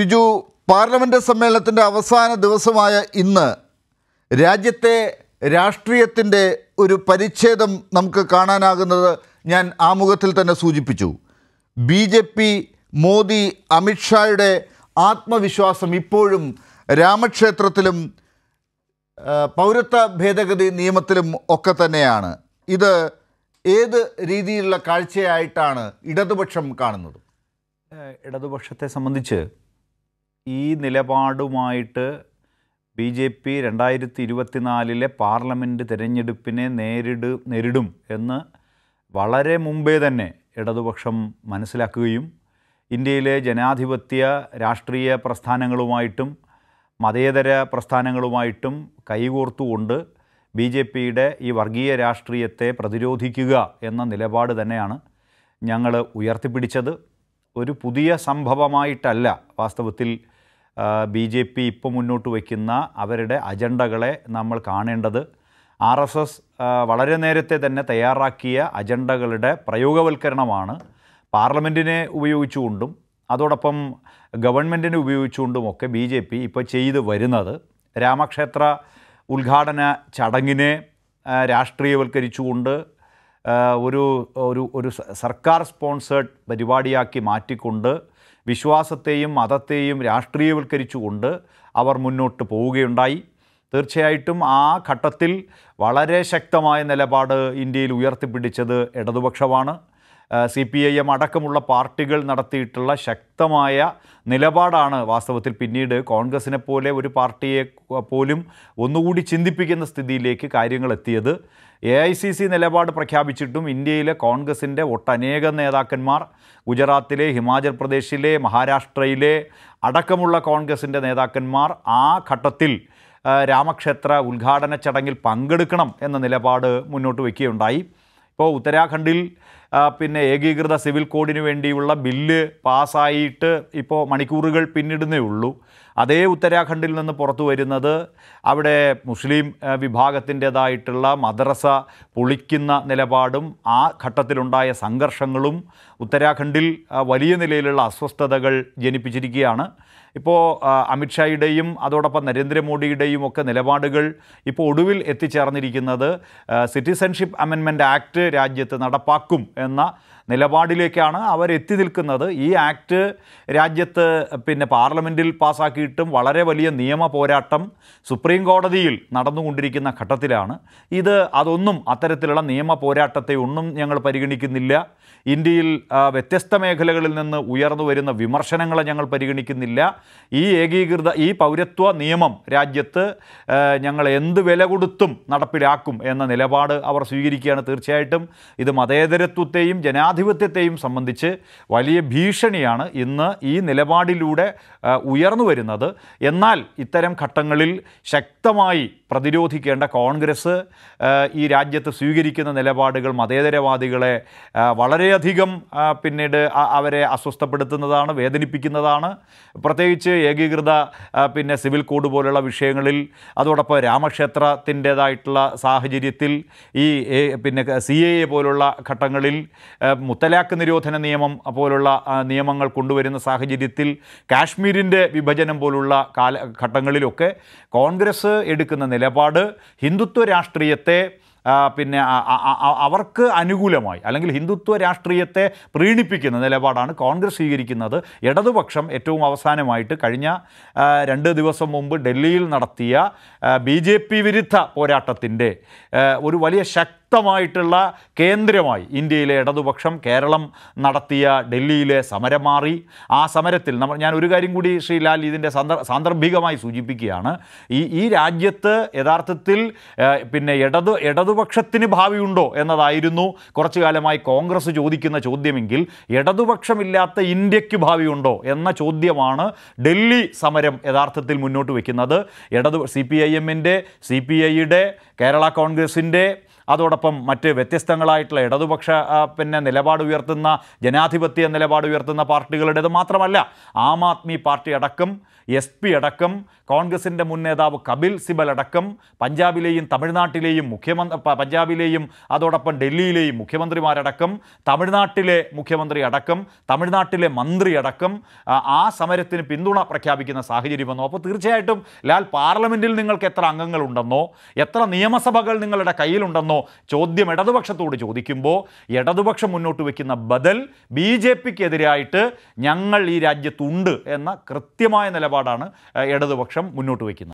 Shiju parliament സമ്മേളനത്തിൻ്റെ അവസാന ദിവസമായ ഇന്ന് രാജ്യത്തെ രാഷ്ട്രീയത്തിൻ്റെ ഒരു പരിച്ഛേദം നമുക്ക് കാണാനാകുന്നത് ഞാൻ ആമുഖത്തിൽ തന്നെ സൂചിപ്പിച്ചു ബി ജെ പി മോദി അമിത്ഷായുടെ ആത്മവിശ്വാസം ഇപ്പോഴും രാമക്ഷേത്രത്തിലും പൗരത്വ ഭേദഗതി നിയമത്തിലും ഒക്കെ തന്നെയാണ് ഇത് ഏത് രീതിയിലുള്ള കാഴ്ചയായിട്ടാണ് ഇടതുപക്ഷം കാണുന്നത് ഇടതുപക്ഷത്തെ സംബന്ധിച്ച് ഈ നിലപാടുമായിട്ട് ബി ജെ പി രണ്ടായിരത്തി ഇരുപത്തിനാലിലെ പാർലമെൻറ്റ് തിരഞ്ഞെടുപ്പിനെ നേരിട നേരിടും എന്ന് വളരെ മുമ്പേ തന്നെ ഇടതുപക്ഷം മനസ്സിലാക്കുകയും ഇന്ത്യയിലെ ജനാധിപത്യ രാഷ്ട്രീയ പ്രസ്ഥാനങ്ങളുമായിട്ടും മതേതര പ്രസ്ഥാനങ്ങളുമായിട്ടും കൈകോർത്തുകൊണ്ട് ബി ജെ പിയുടെ ഈ വർഗീയ രാഷ്ട്രീയത്തെ പ്രതിരോധിക്കുക എന്ന നിലപാട് തന്നെയാണ് ഞങ്ങൾ ഉയർത്തിപ്പിടിച്ചത് ഒരു പുതിയ സംഭവമായിട്ടല്ല വാസ്തവത്തിൽ ബി ജെ പി ഇപ്പോൾ മുന്നോട്ട് വയ്ക്കുന്ന അവരുടെ അജണ്ടകളെ നമ്മൾ കാണേണ്ടത് ആർ എസ് എസ് വളരെ നേരത്തെ തന്നെ തയ്യാറാക്കിയ അജണ്ടകളുടെ പ്രയോഗവൽക്കരണമാണ് പാർലമെൻറ്റിനെ ഉപയോഗിച്ചുകൊണ്ടും അതോടൊപ്പം ഗവൺമെൻറ്റിനെ ഒക്കെ ബി ജെ പി ഇപ്പോൾ ചെയ്ത് വരുന്നത് രാമക്ഷേത്ര ഉദ്ഘാടന ചടങ്ങിനെ രാഷ്ട്രീയവൽക്കരിച്ചുകൊണ്ട് ഒരു ഒരു ഒരു സർക്കാർ സ്പോൺസേഡ് പരിപാടിയാക്കി മാറ്റിക്കൊണ്ട് വിശ്വാസത്തെയും മതത്തെയും രാഷ്ട്രീയവൽക്കരിച്ചുകൊണ്ട് അവർ മുന്നോട്ട് പോവുകയുണ്ടായി തീർച്ചയായിട്ടും ആ ഘട്ടത്തിൽ വളരെ ശക്തമായ നിലപാട് ഇന്ത്യയിൽ ഉയർത്തിപ്പിടിച്ചത് ഇടതുപക്ഷമാണ് സി പി ഐ എം അടക്കമുള്ള പാർട്ടികൾ നടത്തിയിട്ടുള്ള ശക്തമായ നിലപാടാണ് വാസ്തവത്തിൽ പിന്നീട് കോൺഗ്രസിനെ പോലെ ഒരു പാർട്ടിയെ പോലും ഒന്നുകൂടി ചിന്തിപ്പിക്കുന്ന സ്ഥിതിയിലേക്ക് കാര്യങ്ങൾ എത്തിയത് എ ഐ സി സി നിലപാട് പ്രഖ്യാപിച്ചിട്ടും ഇന്ത്യയിലെ കോൺഗ്രസിൻ്റെ ഒട്ടനേകം നേതാക്കന്മാർ ഗുജറാത്തിലെ ഹിമാചൽ പ്രദേശിലെ മഹാരാഷ്ട്രയിലെ അടക്കമുള്ള കോൺഗ്രസിൻ്റെ നേതാക്കന്മാർ ആ ഘട്ടത്തിൽ രാമക്ഷേത്ര ഉദ്ഘാടന ചടങ്ങിൽ പങ്കെടുക്കണം എന്ന നിലപാട് മുന്നോട്ട് വയ്ക്കുകയുണ്ടായി ഇപ്പോൾ ഉത്തരാഖണ്ഡിൽ പിന്നെ ഏകീകൃത സിവിൽ കോഡിന് വേണ്ടിയുള്ള ബില്ല് പാസ്സായിട്ട് ഇപ്പോൾ മണിക്കൂറുകൾ പിന്നിടുന്നേ ഉള്ളൂ അതേ ഉത്തരാഖണ്ഡിൽ നിന്ന് പുറത്തു വരുന്നത് അവിടെ മുസ്ലിം വിഭാഗത്തിൻ്റേതായിട്ടുള്ള മദ്രസ പൊളിക്കുന്ന നിലപാടും ആ ഘട്ടത്തിലുണ്ടായ സംഘർഷങ്ങളും ഉത്തരാഖണ്ഡിൽ വലിയ നിലയിലുള്ള അസ്വസ്ഥതകൾ ജനിപ്പിച്ചിരിക്കുകയാണ് ഇപ്പോൾ അമിത്ഷായുടെയും അതോടൊപ്പം നരേന്ദ്രമോദിയുടെയും ഒക്കെ നിലപാടുകൾ ഇപ്പോൾ ഒടുവിൽ എത്തിച്ചേർന്നിരിക്കുന്നത് സിറ്റിസൺഷിപ്പ് അമെൻമെൻറ്റ് ആക്ട് രാജ്യത്ത് നടപ്പാക്കും എന്ന നിലപാടിലേക്കാണ് അവരെത്തി നിൽക്കുന്നത് ഈ ആക്ട് രാജ്യത്ത് പിന്നെ പാർലമെൻറ്റിൽ പാസ്സാക്കിയിട്ടും വളരെ വലിയ നിയമ പോരാട്ടം സുപ്രീം കോടതിയിൽ നടന്നുകൊണ്ടിരിക്കുന്ന ഘട്ടത്തിലാണ് ഇത് അതൊന്നും അത്തരത്തിലുള്ള നിയമ പോരാട്ടത്തെ ഒന്നും ഞങ്ങൾ പരിഗണിക്കുന്നില്ല ഇന്ത്യയിൽ വ്യത്യസ്ത മേഖലകളിൽ നിന്ന് ഉയർന്നു വരുന്ന വിമർശനങ്ങളെ ഞങ്ങൾ പരിഗണിക്കുന്നില്ല ഈ ഏകീകൃത ഈ പൗരത്വ നിയമം രാജ്യത്ത് ഞങ്ങൾ എന്ത് വില കൊടുത്തും നടപ്പിലാക്കും എന്ന നിലപാട് അവർ സ്വീകരിക്കുകയാണ് തീർച്ചയായിട്ടും ഇത് മതേതരത്വ സമത്വത്തെയും ജനാധിപത്യത്തെയും സംബന്ധിച്ച് വലിയ ഭീഷണിയാണ് ഇന്ന് ഈ നിലപാടിലൂടെ ഉയർന്നു വരുന്നത് എന്നാൽ ഇത്തരം ഘട്ടങ്ങളിൽ ശക്തമായി പ്രതിരോധിക്കേണ്ട കോൺഗ്രസ് ഈ രാജ്യത്ത് സ്വീകരിക്കുന്ന നിലപാടുകൾ മതേതരവാദികളെ വളരെയധികം പിന്നീട് അവരെ അസ്വസ്ഥപ്പെടുത്തുന്നതാണ് വേദനിപ്പിക്കുന്നതാണ് പ്രത്യേകിച്ച് ഏകീകൃത പിന്നെ സിവിൽ കോഡ് പോലുള്ള വിഷയങ്ങളിൽ അതോടൊപ്പം രാമക്ഷേത്രത്തിൻ്റേതായിട്ടുള്ള സാഹചര്യത്തിൽ ഈ പിന്നെ സി എ എ പോലുള്ള ഘട്ടങ്ങളിൽ മുത്തലാഖ് നിരോധന നിയമം പോലുള്ള നിയമങ്ങൾ കൊണ്ടുവരുന്ന സാഹചര്യത്തിൽ കാശ്മീരിൻ്റെ വിഭജനം പോലുള്ള കാല ഘട്ടങ്ങളിലൊക്കെ കോൺഗ്രസ് എടുക്കുന്ന നിലപാട് ഹിന്ദുത്വ രാഷ്ട്രീയത്തെ പിന്നെ അവർക്ക് അനുകൂലമായി അല്ലെങ്കിൽ ഹിന്ദുത്വ രാഷ്ട്രീയത്തെ പ്രീണിപ്പിക്കുന്ന നിലപാടാണ് കോൺഗ്രസ് സ്വീകരിക്കുന്നത് ഇടതുപക്ഷം ഏറ്റവും അവസാനമായിട്ട് കഴിഞ്ഞ രണ്ട് ദിവസം മുമ്പ് ഡൽഹിയിൽ നടത്തിയ ബി ജെ പി വിരുദ്ധ പോരാട്ടത്തിൻ്റെ ഒരു വലിയ ശക്തി ശക്തമായിട്ടുള്ള കേന്ദ്രമായി ഇന്ത്യയിലെ ഇടതുപക്ഷം കേരളം നടത്തിയ ഡൽഹിയിലെ സമരം മാറി ആ സമരത്തിൽ നമ്മൾ ഞാൻ ഒരു കാര്യം കൂടി ശ്രീ ലാൽ ഇതിൻ്റെ സാന്ദർഭികമായി സൂചിപ്പിക്കുകയാണ് ഈ ഈ രാജ്യത്ത് യഥാർത്ഥത്തിൽ പിന്നെ ഇടതു ഇടതുപക്ഷത്തിന് ഭാവിയുണ്ടോ എന്നതായിരുന്നു കുറച്ചു കാലമായി കോൺഗ്രസ് ചോദിക്കുന്ന ചോദ്യമെങ്കിൽ ഇടതുപക്ഷമില്ലാത്ത ഇന്ത്യക്ക് ഭാവിയുണ്ടോ എന്ന ചോദ്യമാണ് ഡൽഹി സമരം യഥാർത്ഥത്തിൽ മുന്നോട്ട് വയ്ക്കുന്നത് ഇടതു സി പി ഐ എമ്മിൻ്റെ സി പി ഐയുടെ കേരള കോൺഗ്രസിൻ്റെ അതോടൊപ്പം മറ്റ് വ്യത്യസ്തങ്ങളായിട്ടുള്ള ഇടതുപക്ഷ പിന്നെ നിലപാട് ഉയർത്തുന്ന ജനാധിപത്യ നിലപാട് ഉയർത്തുന്ന പാർട്ടികളുടേത് മാത്രമല്ല ആം ആദ്മി പാർട്ടി അടക്കം എസ് പി അടക്കം കോൺഗ്രസിൻ്റെ മുൻ നേതാവ് കപിൽ സിബൽ അടക്കം പഞ്ചാബിലെയും തമിഴ്നാട്ടിലെയും മുഖ്യമന്ത്രി പഞ്ചാബിലെയും അതോടൊപ്പം ഡൽഹിയിലെയും മുഖ്യമന്ത്രിമാരടക്കം തമിഴ്നാട്ടിലെ മുഖ്യമന്ത്രി അടക്കം തമിഴ്നാട്ടിലെ മന്ത്രി അടക്കം ആ സമരത്തിന് പിന്തുണ പ്രഖ്യാപിക്കുന്ന സാഹചര്യം വന്നു അപ്പോൾ തീർച്ചയായിട്ടും ലാൽ പാർലമെൻറ്റിൽ നിങ്ങൾക്ക് എത്ര അംഗങ്ങളുണ്ടെന്നോ എത്ര നിയമസഭകൾ നിങ്ങളുടെ കയ്യിലുണ്ടെന്നോ ചോദ്യം ഇടതുപക്ഷത്തോട് ചോദിക്കുമ്പോൾ ഇടതുപക്ഷം മുന്നോട്ട് വയ്ക്കുന്ന ബദൽ ബി ജെ പിക്കെതിരായിട്ട് ഞങ്ങൾ ഈ രാജ്യത്തുണ്ട് എന്ന കൃത്യമായ നിലപാടാണ് ഇടതുപക്ഷം മുന്നോട്ട് വയ്ക്കുന്നത്